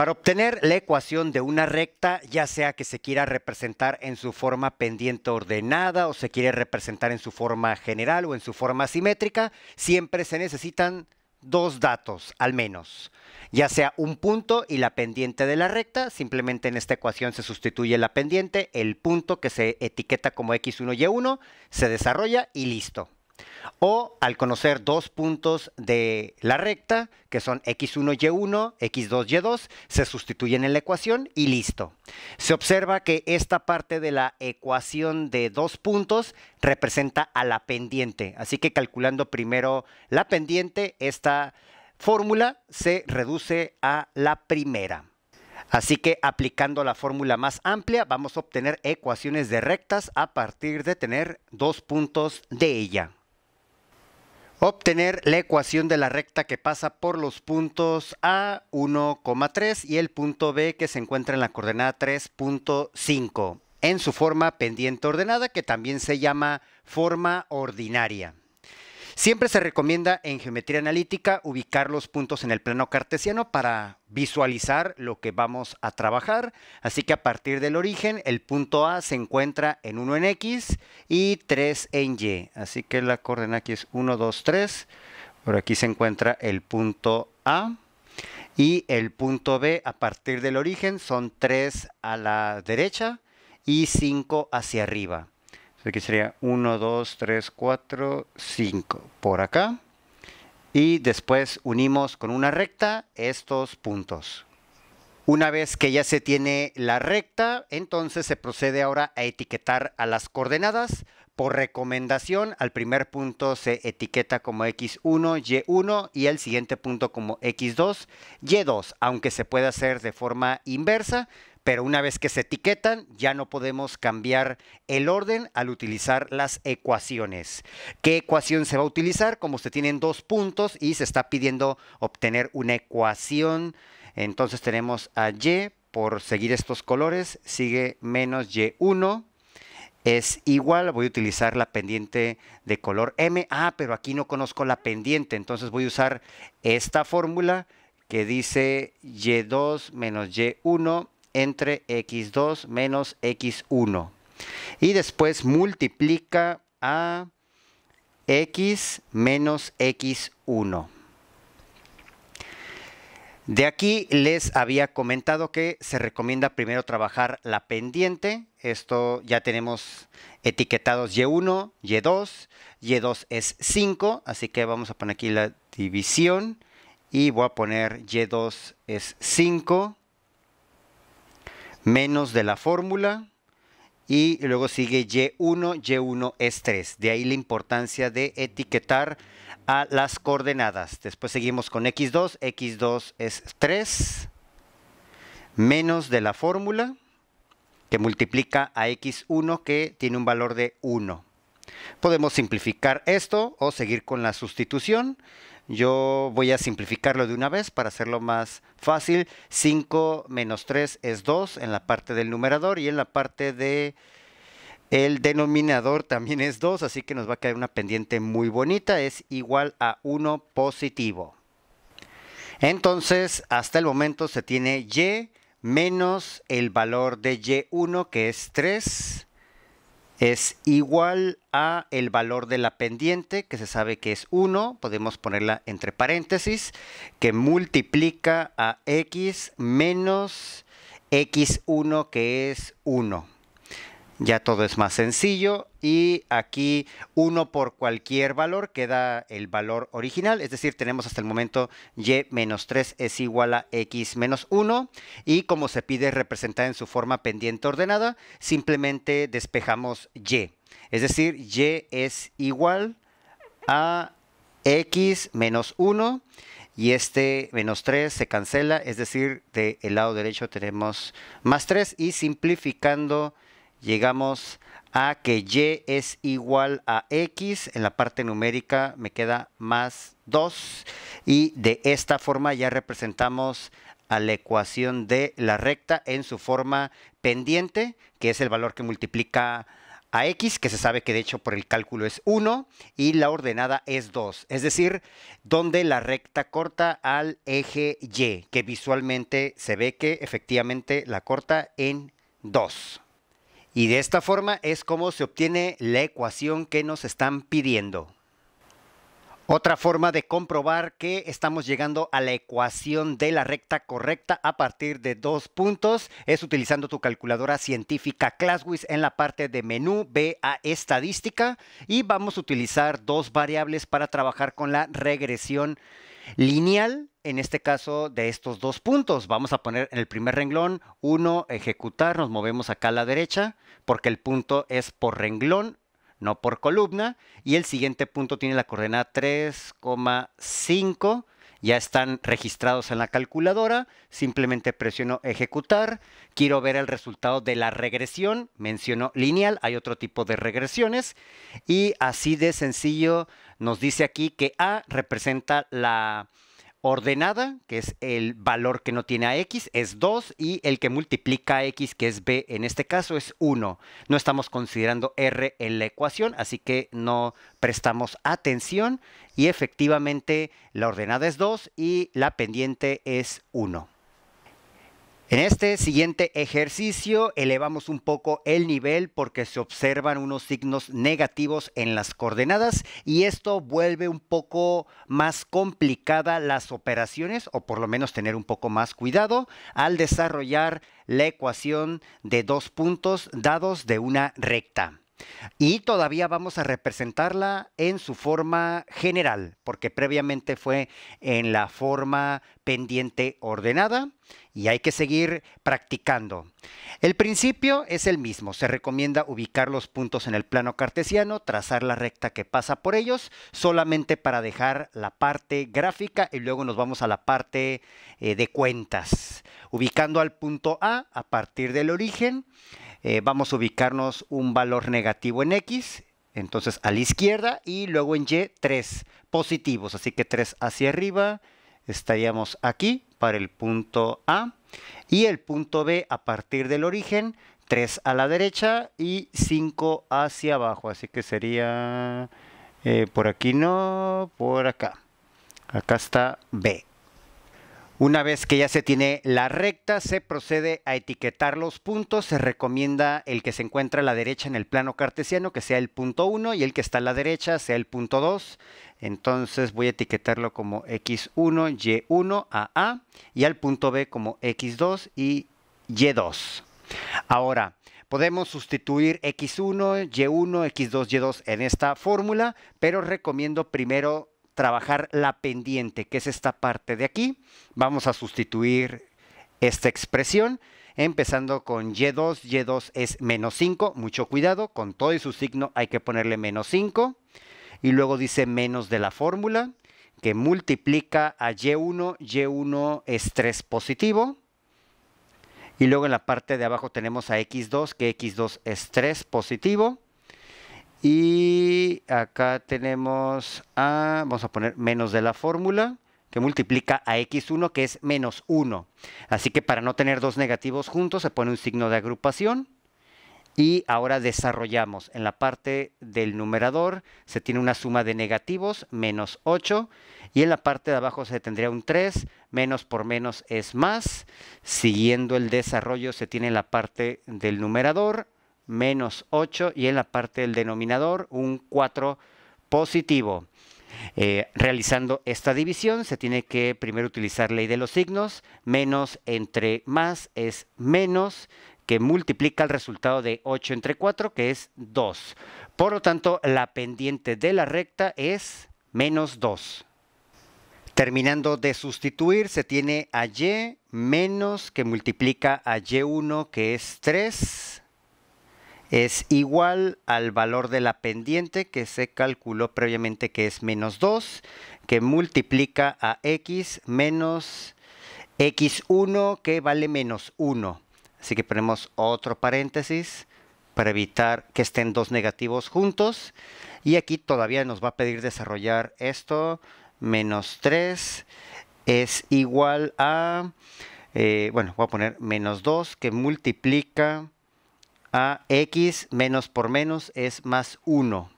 Para obtener la ecuación de una recta, ya sea que se quiera representar en su forma pendiente ordenada o se quiere representar en su forma general o en su forma simétrica, siempre se necesitan dos datos al menos, ya sea un punto y la pendiente de la recta, simplemente en esta ecuación se sustituye la pendiente, el punto que se etiqueta como x1, y1, se desarrolla y listo o al conocer dos puntos de la recta, que son x1, y1, x2, y2, se sustituyen en la ecuación y listo. Se observa que esta parte de la ecuación de dos puntos representa a la pendiente, así que calculando primero la pendiente, esta fórmula se reduce a la primera. Así que aplicando la fórmula más amplia vamos a obtener ecuaciones de rectas a partir de tener dos puntos de ella. Obtener la ecuación de la recta que pasa por los puntos A, 1,3 y el punto B que se encuentra en la coordenada 3.5 en su forma pendiente ordenada que también se llama forma ordinaria. Siempre se recomienda en geometría analítica ubicar los puntos en el plano cartesiano para visualizar lo que vamos a trabajar. Así que a partir del origen, el punto A se encuentra en 1 en X y 3 en Y. Así que la coordenada aquí es 1, 2, 3. Por aquí se encuentra el punto A. Y el punto B a partir del origen son 3 a la derecha y 5 hacia arriba. Aquí sería 1, 2, 3, 4, 5 por acá. Y después unimos con una recta estos puntos. Una vez que ya se tiene la recta, entonces se procede ahora a etiquetar a las coordenadas. Por recomendación, al primer punto se etiqueta como X1, Y1 y al siguiente punto como X2, Y2, aunque se puede hacer de forma inversa, pero una vez que se etiquetan ya no podemos cambiar el orden al utilizar las ecuaciones. ¿Qué ecuación se va a utilizar? Como se tienen dos puntos y se está pidiendo obtener una ecuación, entonces tenemos a y por seguir estos colores, sigue menos y1 es igual, voy a utilizar la pendiente de color M. Ah, pero aquí no conozco la pendiente, entonces voy a usar esta fórmula que dice Y2 menos Y1 entre x2 menos x1. Y después multiplica a x menos x1. De aquí les había comentado que se recomienda primero trabajar la pendiente. Esto ya tenemos etiquetados y1, y2. Y2 es 5, así que vamos a poner aquí la división. Y voy a poner y2 es 5 menos de la fórmula y luego sigue Y1, Y1 es 3. De ahí la importancia de etiquetar a las coordenadas. Después seguimos con X2, X2 es 3 menos de la fórmula que multiplica a X1 que tiene un valor de 1. Podemos simplificar esto o seguir con la sustitución. Yo voy a simplificarlo de una vez para hacerlo más fácil. 5 menos 3 es 2 en la parte del numerador y en la parte de el denominador también es 2, así que nos va a quedar una pendiente muy bonita. Es igual a 1 positivo. Entonces, hasta el momento se tiene y menos el valor de y1 que es 3 es igual a el valor de la pendiente, que se sabe que es 1, podemos ponerla entre paréntesis, que multiplica a x menos x1, que es 1 ya todo es más sencillo y aquí uno por cualquier valor queda el valor original, es decir, tenemos hasta el momento y menos 3 es igual a x menos 1 y como se pide representar en su forma pendiente ordenada, simplemente despejamos y, es decir, y es igual a x menos 1 y este menos 3 se cancela, es decir, del el lado derecho tenemos más 3 y simplificando llegamos a que y es igual a x, en la parte numérica me queda más 2 y de esta forma ya representamos a la ecuación de la recta en su forma pendiente, que es el valor que multiplica a x, que se sabe que de hecho por el cálculo es 1, y la ordenada es 2, es decir, donde la recta corta al eje y, que visualmente se ve que efectivamente la corta en 2. Y de esta forma es como se obtiene la ecuación que nos están pidiendo. Otra forma de comprobar que estamos llegando a la ecuación de la recta correcta a partir de dos puntos es utilizando tu calculadora científica ClassWiz en la parte de menú B a estadística y vamos a utilizar dos variables para trabajar con la regresión lineal, en este caso, de estos dos puntos. Vamos a poner en el primer renglón 1, ejecutar, nos movemos acá a la derecha, porque el punto es por renglón, no por columna, y el siguiente punto tiene la coordenada 3,5 ya están registrados en la calculadora, simplemente presiono ejecutar, quiero ver el resultado de la regresión, menciono lineal, hay otro tipo de regresiones y así de sencillo nos dice aquí que A representa la ordenada, que es el valor que no tiene a x, es 2, y el que multiplica a x, que es b en este caso, es 1. No estamos considerando r en la ecuación, así que no prestamos atención, y efectivamente la ordenada es 2 y la pendiente es 1. En este siguiente ejercicio elevamos un poco el nivel porque se observan unos signos negativos en las coordenadas y esto vuelve un poco más complicada las operaciones o por lo menos tener un poco más cuidado al desarrollar la ecuación de dos puntos dados de una recta. Y todavía vamos a representarla en su forma general, porque previamente fue en la forma pendiente ordenada y hay que seguir practicando. El principio es el mismo, se recomienda ubicar los puntos en el plano cartesiano, trazar la recta que pasa por ellos, solamente para dejar la parte gráfica y luego nos vamos a la parte eh, de cuentas, ubicando al punto A a partir del origen eh, vamos a ubicarnos un valor negativo en X, entonces a la izquierda, y luego en Y, 3 positivos, así que 3 hacia arriba, estaríamos aquí para el punto A, y el punto B a partir del origen, 3 a la derecha y 5 hacia abajo, así que sería eh, por aquí no, por acá. Acá está B. Una vez que ya se tiene la recta, se procede a etiquetar los puntos. Se recomienda el que se encuentra a la derecha en el plano cartesiano, que sea el punto 1, y el que está a la derecha sea el punto 2. Entonces voy a etiquetarlo como X1, Y1, AA, y al punto B como X2 y Y2. Ahora, podemos sustituir X1, Y1, X2, Y2 en esta fórmula, pero recomiendo primero trabajar la pendiente, que es esta parte de aquí. Vamos a sustituir esta expresión empezando con Y2. Y2 es menos 5, mucho cuidado, con todo y su signo hay que ponerle menos 5. Y luego dice menos de la fórmula, que multiplica a Y1, Y1 es 3 positivo. Y luego en la parte de abajo tenemos a X2, que X2 es 3 positivo. Y acá tenemos a, vamos a poner menos de la fórmula, que multiplica a x1, que es menos 1. Así que para no tener dos negativos juntos, se pone un signo de agrupación. Y ahora desarrollamos. En la parte del numerador se tiene una suma de negativos, menos 8. Y en la parte de abajo se tendría un 3, menos por menos es más. Siguiendo el desarrollo se tiene la parte del numerador menos 8 y en la parte del denominador un 4 positivo. Eh, realizando esta división se tiene que primero utilizar ley de los signos, menos entre más es menos, que multiplica el resultado de 8 entre 4, que es 2. Por lo tanto, la pendiente de la recta es menos 2. Terminando de sustituir, se tiene a y menos que multiplica a y1, que es 3, es igual al valor de la pendiente que se calculó previamente que es menos 2, que multiplica a x menos x1 que vale menos 1. Así que ponemos otro paréntesis para evitar que estén dos negativos juntos. Y aquí todavía nos va a pedir desarrollar esto. Menos 3 es igual a, eh, bueno, voy a poner menos 2 que multiplica a x menos por menos es más 1.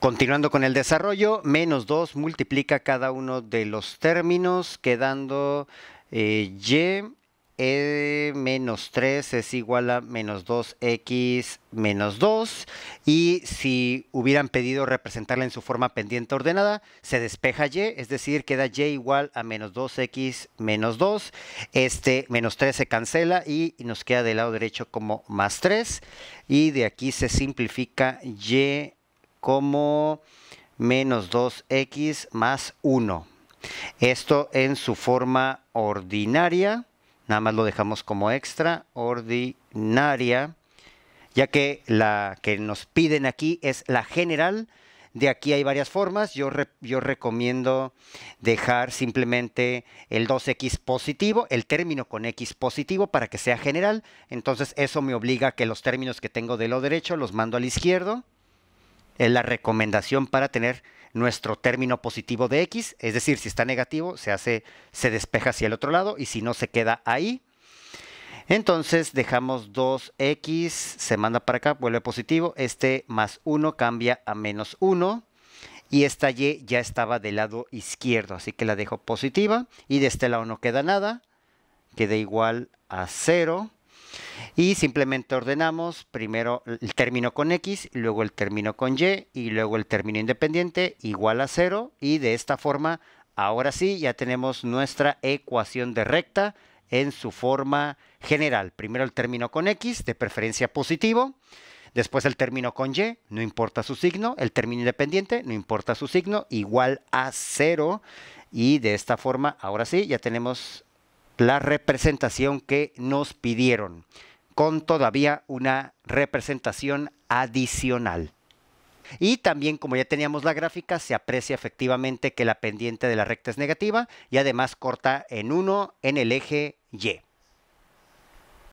Continuando con el desarrollo, menos 2 multiplica cada uno de los términos, quedando eh, y e menos 3 es igual a menos 2x menos 2 y si hubieran pedido representarla en su forma pendiente ordenada, se despeja y, es decir, queda y igual a menos 2x menos 2, este menos 3 se cancela y nos queda del lado derecho como más 3 y de aquí se simplifica y como menos 2x más 1. Esto en su forma ordinaria nada más lo dejamos como extra, ordinaria, ya que la que nos piden aquí es la general. De aquí hay varias formas. Yo, yo recomiendo dejar simplemente el 2x positivo, el término con x positivo para que sea general. Entonces eso me obliga a que los términos que tengo de lo derecho los mando al izquierdo. Es la recomendación para tener nuestro término positivo de x, es decir, si está negativo, se hace, se despeja hacia el otro lado y si no, se queda ahí. Entonces dejamos 2x, se manda para acá, vuelve positivo, este más 1 cambia a menos 1 y esta y ya estaba del lado izquierdo, así que la dejo positiva y de este lado no queda nada, queda igual a 0 y simplemente ordenamos primero el término con X, luego el término con Y y luego el término independiente igual a cero. Y de esta forma, ahora sí, ya tenemos nuestra ecuación de recta en su forma general. Primero el término con X, de preferencia positivo. Después el término con Y, no importa su signo. El término independiente, no importa su signo, igual a cero. Y de esta forma, ahora sí, ya tenemos la representación que nos pidieron, con todavía una representación adicional. Y también, como ya teníamos la gráfica, se aprecia efectivamente que la pendiente de la recta es negativa y además corta en 1 en el eje Y.